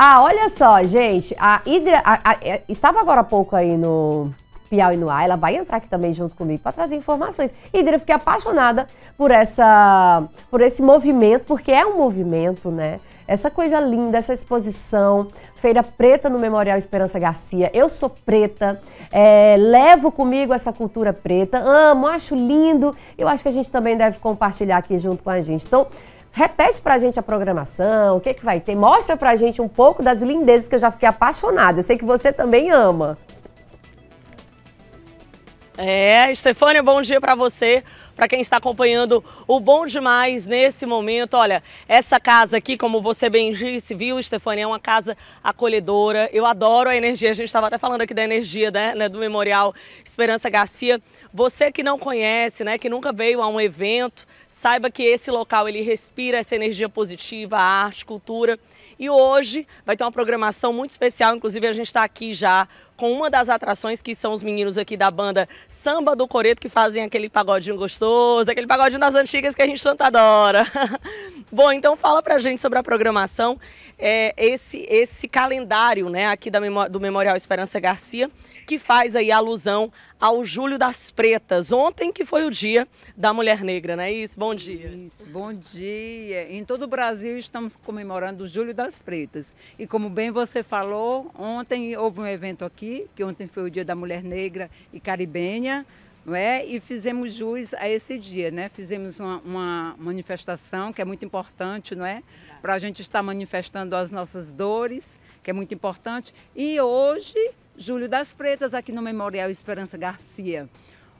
Ah, olha só, gente. A Hidra. A, a, é, estava agora há pouco aí no. Piauí no ar, ela vai entrar aqui também junto comigo para trazer informações. Hidra, eu fiquei apaixonada por essa, por esse movimento, porque é um movimento, né? Essa coisa linda, essa exposição, Feira Preta no Memorial Esperança Garcia. Eu sou preta, é, levo comigo essa cultura preta, amo, acho lindo. Eu acho que a gente também deve compartilhar aqui junto com a gente. Então, Repete pra gente a programação, o que, é que vai ter. Mostra pra gente um pouco das lindezas que eu já fiquei apaixonada. Eu sei que você também ama. É, Estefânia, bom dia para você, para quem está acompanhando o Bom Demais nesse momento. Olha, essa casa aqui, como você bem disse, viu, Estefânia, é uma casa acolhedora. Eu adoro a energia, a gente estava até falando aqui da energia né, né, do Memorial Esperança Garcia. Você que não conhece, né, que nunca veio a um evento, saiba que esse local, ele respira essa energia positiva, arte, cultura. E hoje vai ter uma programação muito especial, inclusive a gente está aqui já com uma das atrações que são os meninos aqui da banda Samba do Coreto, que fazem aquele pagodinho gostoso, aquele pagodinho das antigas que a gente tanto adora. Bom, então fala pra gente sobre a programação, é, esse, esse calendário né, aqui da, do Memorial Esperança Garcia, que faz aí alusão ao Julho das Pretas, ontem que foi o dia da mulher negra, não é isso? Bom dia. Isso, bom dia. Em todo o Brasil estamos comemorando o Julho das Pretas. E como bem você falou, ontem houve um evento aqui, que ontem foi o dia da mulher negra e caribenha, não é? E fizemos jus a esse dia, né? Fizemos uma, uma manifestação que é muito importante, não é? Para a gente estar manifestando as nossas dores, que é muito importante. E hoje, Júlio das Pretas, aqui no Memorial Esperança Garcia.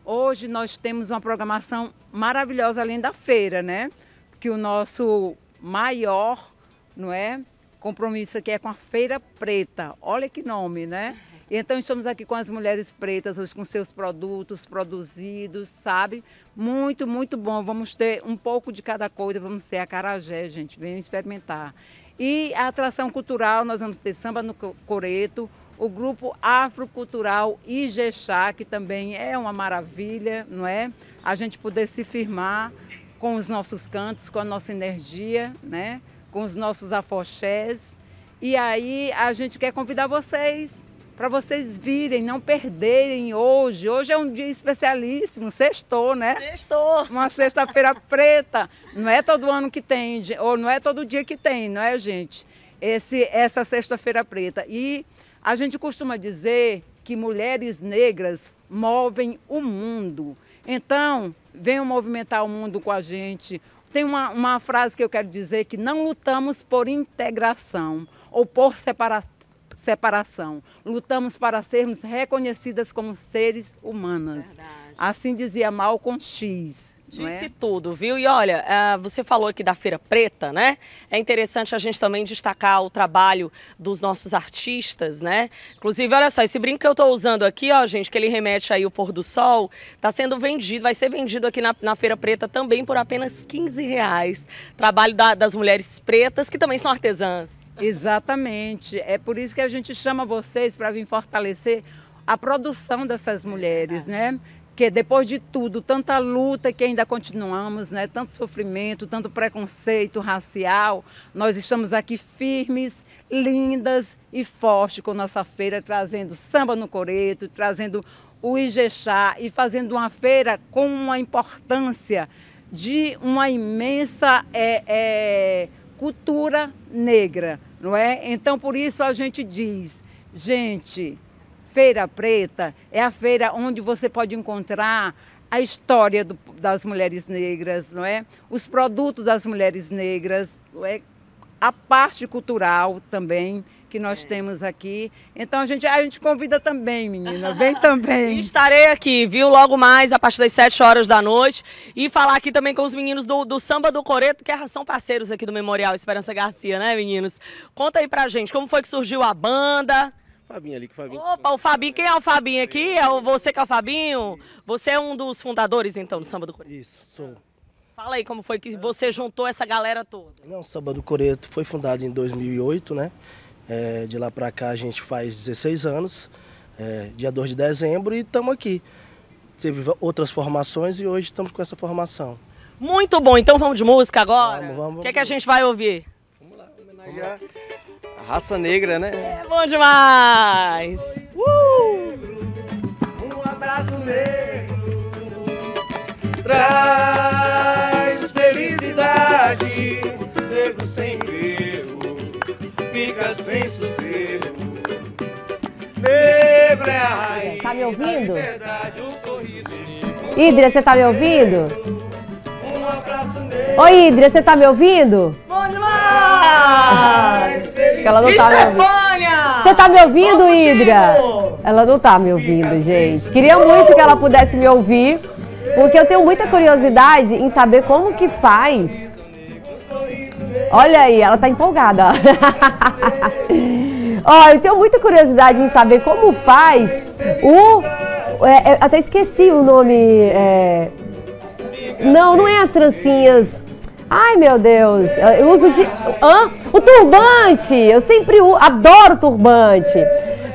Hoje nós temos uma programação maravilhosa além da feira, né? Que o nosso maior, não é? Compromisso aqui é com a Feira Preta. Olha que nome, né? Uhum. Então estamos aqui com as mulheres pretas hoje com seus produtos produzidos, sabe? Muito, muito bom. Vamos ter um pouco de cada coisa, vamos ser a carajé, gente. Venham experimentar. E a atração cultural, nós vamos ter samba no coreto, o grupo afrocultural Ijexá, que também é uma maravilha, não é? A gente poder se firmar com os nossos cantos, com a nossa energia, né? Com os nossos afoxés. E aí a gente quer convidar vocês para vocês virem, não perderem hoje. Hoje é um dia especialíssimo, sextou, né? Sextou. Uma sexta-feira preta. Não é todo ano que tem, ou não é todo dia que tem, não é, gente? Esse, essa sexta-feira preta. E a gente costuma dizer que mulheres negras movem o mundo. Então, venham movimentar o mundo com a gente. Tem uma, uma frase que eu quero dizer que não lutamos por integração ou por separação separação. Lutamos para sermos reconhecidas como seres humanas. Verdade. Assim dizia Malcolm X. É? Disse é? tudo, viu? E olha, eh, você falou aqui da Feira Preta, né? É interessante a gente também destacar o trabalho dos nossos artistas, né? Inclusive, olha só, esse brinco que eu estou usando aqui, ó, gente, que ele remete aí o pôr do sol, está sendo vendido, vai ser vendido aqui na, na, Feira Preta também por apenas 15 reais. Trabalho da, das mulheres pretas, que também são artesãs. Exatamente. É por isso que a gente chama vocês para vir fortalecer a produção dessas mulheres, né? Que depois de tudo, tanta luta que ainda continuamos, né? tanto sofrimento, tanto preconceito racial, nós estamos aqui firmes, lindas e fortes com nossa feira, trazendo samba no coreto, trazendo o Ijexá e fazendo uma feira com uma importância de uma imensa é, é, cultura negra não é? Então por isso a gente diz, gente, Feira Preta é a feira onde você pode encontrar a história do, das mulheres negras, não é? Os produtos das mulheres negras, é? a parte cultural também que nós é. temos aqui. Então a gente, a gente convida também, menina, vem também. E estarei aqui, viu, logo mais, a partir das 7 horas da noite. E falar aqui também com os meninos do, do Samba do Coreto, que é, são parceiros aqui do Memorial Esperança Garcia, né, meninos? Conta aí pra gente, como foi que surgiu a banda? Fabinho ali, que Fabinho. Opa, o Fabinho, quem é o Fabinho aqui? É o, você que é o Fabinho? Você é um dos fundadores, então, do Samba do Coreto? Isso, sou. Fala aí como foi que você juntou essa galera toda. Não, o Samba do Coreto foi fundado em 2008, né? É, de lá para cá a gente faz 16 anos, é, dia 2 de dezembro, e estamos aqui. Teve outras formações e hoje estamos com essa formação. Muito bom, então vamos de música agora? Vamos, vamos. O que, é que a gente vai ouvir? Vamos lá, homenagear a raça negra, né? É bom demais! Uh! Um abraço negro! Traz... seca sem sossego. Negro é a raiz tá me ouvindo? Verdade, um Idria, você tá me ouvindo? Um Oi, Idria, você tá me ouvindo? Mas, Acho que ela não tá me ouvindo. Você tá me ouvindo, Idria? Ela não tá me ouvindo, gente. Queria muito que ela pudesse me ouvir, porque eu tenho muita curiosidade em saber como que faz Olha aí, ela tá empolgada. Ó, oh, eu tenho muita curiosidade em saber como faz o. É, é, até esqueci o nome. É... Não, não é as trancinhas. Ai, meu Deus. Eu uso de. Hã? O turbante! Eu sempre adoro turbante.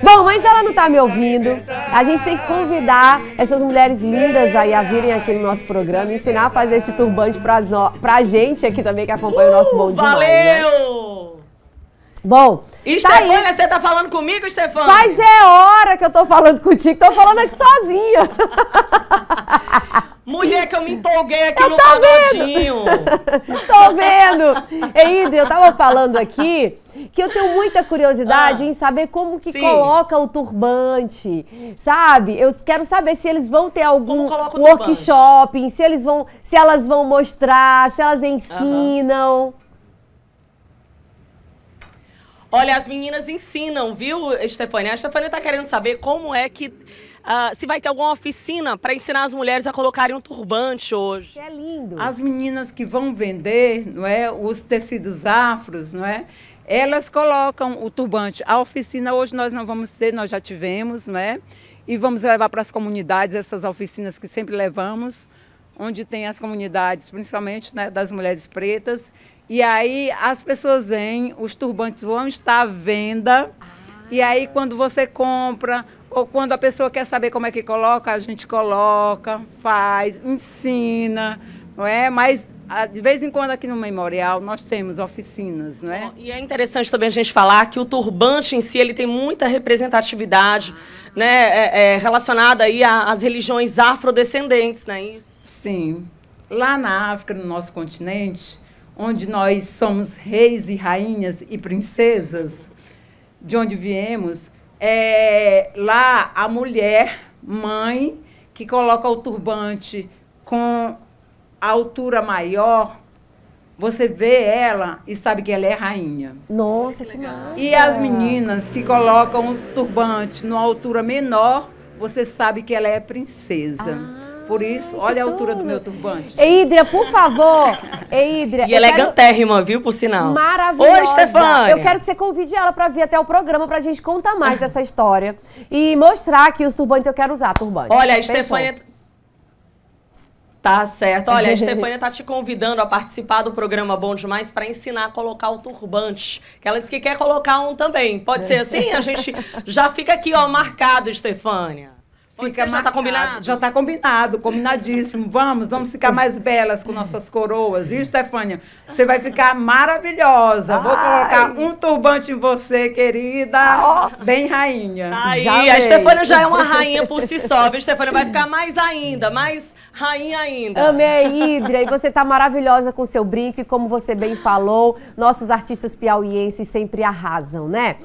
Bom, mas ela não está me ouvindo. A gente tem que convidar essas mulheres lindas aí a virem aqui no nosso programa, ensinar a fazer esse turbante para no... pra gente aqui também que acompanha uh, o nosso uh, Bom Dia. Né? Valeu! Bom, Estefânia, tá você tá falando comigo, Estefânia? Mas é hora que eu tô falando contigo, tô falando aqui sozinha. Mulher que eu me empolguei aqui eu no pagodinho. tô vendo. Ei, Ida, eu tava falando aqui que eu tenho muita curiosidade ah, em saber como que sim. coloca o turbante, sabe? Eu quero saber se eles vão ter algum workshop, se eles vão, se elas vão mostrar, se elas ensinam. Uhum. Olha, as meninas ensinam, viu, Stefania? A Stefania está querendo saber como é que. Uh, se vai ter alguma oficina para ensinar as mulheres a colocarem um turbante hoje. Que é lindo. As meninas que vão vender, não é, os tecidos afros, não é, elas colocam o turbante. A oficina hoje nós não vamos ter, nós já tivemos, não é, e vamos levar para as comunidades essas oficinas que sempre levamos onde tem as comunidades, principalmente né, das mulheres pretas. E aí as pessoas vêm, os turbantes vão estar à venda. Ah. E aí ah. quando você compra ou quando a pessoa quer saber como é que coloca, a gente coloca, faz, ensina não é? Mas ah, de vez em quando aqui no memorial nós temos oficinas, não é? e é interessante também a gente falar que o turbante em si ele tem muita representatividade, ah. né, é, é, relacionada aí às religiões afrodescendentes, não é isso? Sim, lá na África, no nosso continente, onde nós somos reis e rainhas e princesas, de onde viemos, é lá a mulher, mãe, que coloca o turbante com a altura maior, você vê ela e sabe que ela é rainha. Nossa, que legal. E as meninas que colocam o turbante numa altura menor, você sabe que ela é princesa. Ah. Por isso, olha a altura do meu turbante. Idria, por favor. Ídria. E elegantérrima, é quero... viu, por sinal. Maravilhosa. Oi, Stefania. Eu quero que você convide ela para vir até o programa para a gente contar mais dessa história e mostrar que os turbantes eu quero usar, turbante. Olha, a Stefania Tá certo. Olha, a Estefânia tá te convidando a participar do programa Bom Demais para ensinar a colocar o turbante. Que ela disse que quer colocar um também. Pode ser é. assim? A gente já fica aqui, ó, marcado, Estefânia. Fica já está combinado? Já tá combinado, combinadíssimo. Vamos, vamos ficar mais belas com nossas coroas. E, Estefânia, você vai ficar maravilhosa. Ai. Vou colocar um turbante em você, querida. Oh. Bem rainha. Tá aí, já a Estefânia já é uma rainha por si só. A Estefânia vai ficar mais ainda, mais rainha ainda. Amei, Hidra. E você está maravilhosa com seu brinco. E como você bem falou, nossos artistas piauienses sempre arrasam, né?